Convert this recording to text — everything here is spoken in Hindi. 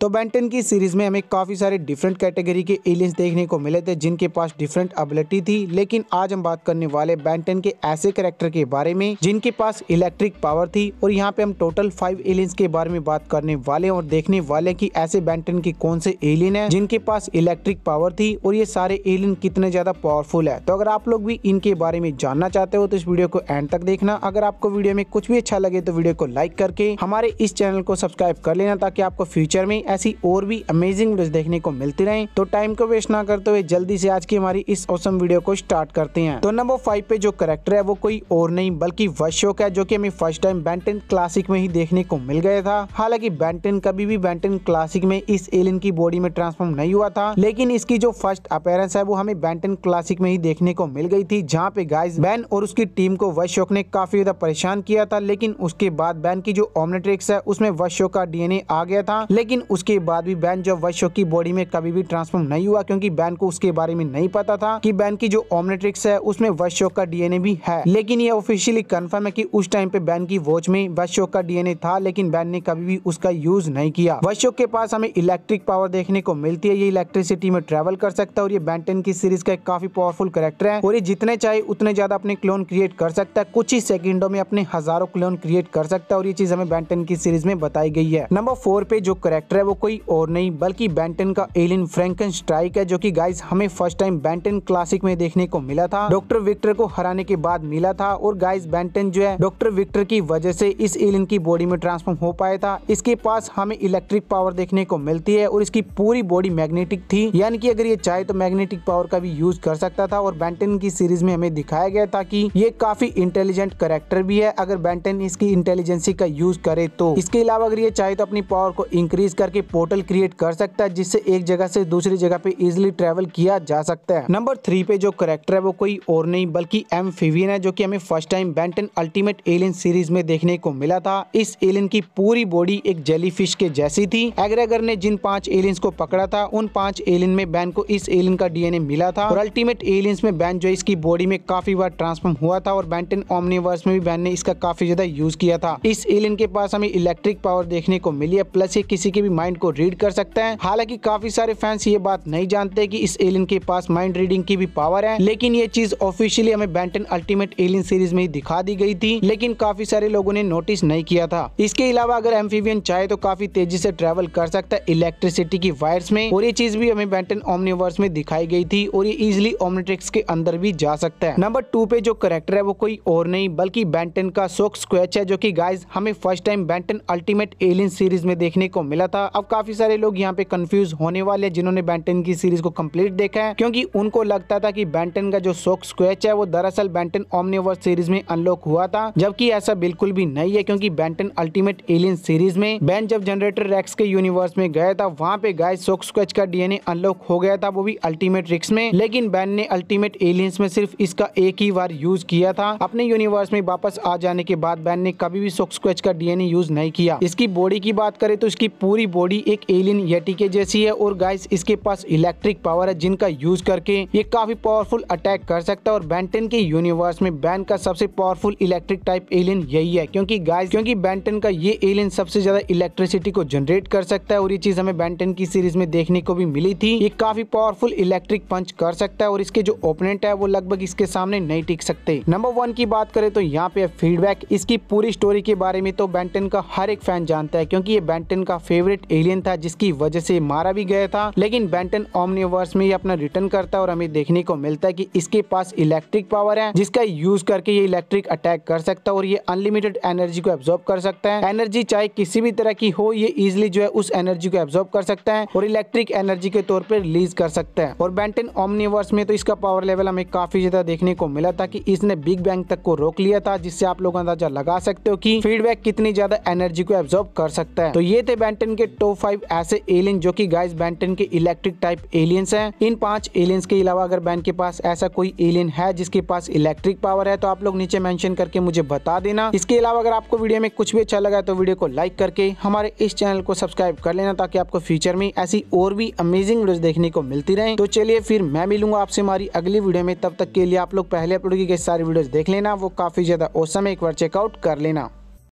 तो बेंटन की सीरीज़ में हमें काफ़ी सारे डिफरेंट कैटेगरी के एलियंस देखने को मिले थे जिनके पास डिफरेंट एबिलिटी थी लेकिन आज हम बात करने वाले बेंटन के ऐसे कैरेक्टर के बारे में जिनके पास इलेक्ट्रिक पावर थी और यहाँ पे हम टोटल फाइव एलियंस के बारे में बात करने वाले और देखने वाले की ऐसे बैंटन के कौन से एलियन है जिनके पास इलेक्ट्रिक पावर थी और ये सारे एलियन कितने ज्यादा पावरफुल है तो अगर आप लोग भी इनके बारे में जानना चाहते हो तो इस वीडियो को एंड तक देखना अगर आपको वीडियो में कुछ भी अच्छा लगे तो वीडियो को लाइक करके हमारे इस चैनल को सब्सक्राइब कर लेना ताकि आपको फ्यूचर में ऐसी और भी अमेजिंग वीडियोस देखने को मिलती रहे तो टाइम को वेस्ट ना करते हुए जल्दी से आज की हमारी इस औसम वीडियो को स्टार्ट करते हैं तो नंबर फाइव पे जो करेक्टर है वो कोई और नहीं बल्कि वशोक है जो की हमें फर्स्ट टाइम बैंटन क्लासिक में ही देखने को मिल गया था हालांकि बैंटन कभी भी बैंटन क्लासिक में इस एलियन की बॉडी में ट्रांसफॉर्म नहीं हुआ था लेकिन इसकी जो फर्स्ट अपेयरेंस है वो हमें बैंटन क्लासिक में ही देखने को मिल गई थी जहाँ पे गाइस बैन और उसकी टीम को वशोक ने काफी ज्यादा परेशान किया था लेकिन उसके बाद बैन की जो ऑमनेट्रिक्स है उसमें वशोक का डीएनए आ गया था लेकिन उसके बाद भी बैन जो वैश्यो की बॉडी में कभी भी ट्रांसफॉर्म नहीं हुआ क्योंकि बैन को उसके बारे में नहीं पता था कि बैन की जो ओमनेट्रिक्स है उसमें वैश्यो का डीएनए भी है लेकिन ये ऑफिशियली कंफर्म है की उस टाइम पे बैन की वॉच में वैश्यो का डीएनए था लेकिन बैन ने कभी भी उसका यूज नहीं किया वैश्यो के पास हमें इलेक्ट्रिक पावर देखने को मिलती है ये इलेक्ट्रिसिटी में ट्रेवल कर सकता है और ये बैंटन की सीरीज का एक काफी पावरफुल करेक्टर है और ये जितने चाहे उतने ज्यादा अपने क्लोन क्रिएट कर सकता है कुछ ही सेकंडों में अपने हजारों क्लोन क्रिएट कर सकता है और ये चीज हमें बैंटन की सीरीज में बताई गई है नंबर फोर पे जो करेक्टर है वो कोई और नहीं बल्कि बैंटन का एलिन फ्रेंकन स्ट्राइक है जो कि गाइस हमें फर्स्ट टाइम बैंटन क्लासिक में देखने को मिला था डॉक्टर विक्टर को हराने के बाद मिला था और गाइस बैंटन जो है डॉक्टर विक्टर की वजह से इस एलिन की बॉडी में ट्रांसफॉर्म हो पाया था इसके पास हमें इलेक्ट्रिक पावर देखने को मिलती है और इसकी पूरी बॉडी मैग्नेटिक थी यानी कि अगर ये चाहे तो मैग्नेटिक पावर का भी यूज कर सकता था और बैंटन की सीरीज में हमें दिखाया गया था कि ये काफी इंटेलिजेंट करेक्टर भी है अगर बैंटन इसकी इंटेलिजेंसी का यूज करे तो इसके अलावा अगर ये चाहे तो अपनी पावर को इंक्रीज करके के पोर्टल क्रिएट कर सकता है जिससे एक जगह से दूसरी जगह पे इजिली ट्रेवल किया जा सकता है नंबर थ्री पे जो करेक्टर है वो कोई और नहीं बल्कि एम फिवियन है जो की हमें first time Ben ten ultimate alien series में देखने को मिला था इस एलियन की पूरी बॉडी एक जेलीफिश के जैसी थी एग्रेगर ने जिन पांच एलियंस को पकड़ा था उन पांच एलियन में बैन को इस एलियन का डीएनए मिला था और अल्टीमेट एलियंस में बैन जो इसकी बॉडी में काफी बार ट्रांसफॉर्म हुआ था और बैंटन ओमनिवर्स में भी बैन ने इसका काफी ज्यादा यूज किया था इस एलियन के पास हमें इलेक्ट्रिक पावर देखने को मिली है प्लस ये किसी के भी माइंड को रीड कर सकता है हालांकि काफी सारे फैंस ये बात नहीं जानते कि इस एलियन के पास माइंड रीडिंग की भी पावर है लेकिन ये चीज ऑफिशियली हमें बैंटन अल्टीमेट एलियन सीरीज में ही दिखा दी गई थी लेकिन काफी सारे लोगों ने नोटिस नहीं किया था इसके अलावा अगर एम्फीवियन चाहे तो काफी तेजी से ट्रेवल कर सकता है इलेक्ट्रिसिटी की वायर्स में और ये चीज भी हमें बैंटन ओमनिवर्स में दिखाई गई थी और ये इजिली ओमनिट्रिक्स के अंदर भी जा सकता है नंबर टू पे जो करेक्टर है वो कोई और नहीं बल्कि बैंटन का सोक स्क्वेच है जो की गाइज हमें first time Ben ten ultimate alien series में देखने को मिला था अब काफी सारे लोग यहाँ पे कंफ्यूज होने वाले जिन्होंने बैंटन की सीरीज को कंप्लीट देखा है क्योंकि उनको लगता था कि बैंटन का जो सोक स्क्वेच है वो दरअसल बैंटन ओमनिवर्स सीरीज में अनलॉक हुआ था जबकि ऐसा बिल्कुल भी नहीं है क्योंकि बैंटन अल्टीमेट एलियन सीरीज में बैन जब जनरेटर रेक्स के यूनिवर्स में गया था वहाँ पे गाय सोक स्क्वेच का डीएनए अनलॉक हो गया था वो भी अल्टीमेट रिक्स में लेकिन बैन ने अल्टीमेट एलियंस में सिर्फ इसका एक ही बार यूज किया था अपने यूनिवर्स में वापस आ जाने के बाद बैन ने कभी भी सोक स्क्वेच का डीएनए यूज नहीं किया इसकी बॉडी की बात करें तो इसकी पूरी बॉडी बॉडी एक एलियन येटी के जैसी है और गाइस इसके पास इलेक्ट्रिक पावर है जिनका यूज करके ये काफी पावरफुल अटैक कर सकता है और बैंटन के यूनिवर्स में बैन का सबसे पावरफुल इलेक्ट्रिक टाइप एलियन यही है क्योंकि गाइस क्योंकि बैंटन का ये एलियन सबसे ज्यादा इलेक्ट्रिसिटी को जनरेट कर सकता है और ये चीज हमें बैंटन की सीरीज में देखने को भी मिली थी ये काफी पावरफुल इलेक्ट्रिक पंच कर सकता है और इसके जो ओपोनेंट है वो लगभग इसके सामने नहीं टिक सकते नंबर वन की बात करें तो यहाँ पे फीडबैक इसकी पूरी स्टोरी के बारे में तो बैंटन का हर एक फैन जानता है क्योंकि ये बैंटन का फेवरेट एलियन था जिसकी वजह से मारा भी गया था लेकिन बेंटन ओमनिवर्स में ये अपना रिटर्न करता है और हमें देखने को मिलता है कि इसके पास इलेक्ट्रिक पावर है जिसका यूज करके ये इलेक्ट्रिक अटैक कर सकता है और ये अनलिमिटेड एनर्जी को एब्जॉर्ब कर सकता है एनर्जी चाहे किसी भी तरह की हो ये इजिली जो है उस एनर्जी को एब्जॉर्ब कर सकता है और इलेक्ट्रिक एनर्जी के तौर पर रिलीज कर सकता है और बेंटन ओमनिवर्स में तो इसका पावर लेवल हमें काफी ज्यादा देखने को मिला था की इसने बिग बैंग तक को रोक लिया था जिससे आप लोग अंदाजा लगा सकते हो की फीडबैक कितनी ज्यादा एनर्जी को एब्जॉर्ब कर सकता है तो ये थे बैंटन के टॉप फाइव ऐसे एलियन जो कि गाइस बैंटन के इलेक्ट्रिक टाइप एलियंस हैं इन पांच एलियंस के अलावा अगर बैन के पास ऐसा कोई एलियन है जिसके पास इलेक्ट्रिक पावर है तो आप लोग नीचे मेंशन करके मुझे बता देना इसके अलावा अगर आपको वीडियो में कुछ भी अच्छा लगा तो वीडियो को लाइक करके हमारे इस चैनल को सब्सक्राइब कर लेना ताकि आपको फ्यूचर में ऐसी और भी अमेजिंग वीडियो देखने को मिलती रहे तो चलिए फिर मैं मिलूंगा आपसे हमारी अगली वीडियो में तब तक के लिए आप लोग पहले अपलोड की गई सारी वीडियो देख लेना वो काफी ज्यादा औसम है एक बार चेकआउट कर लेना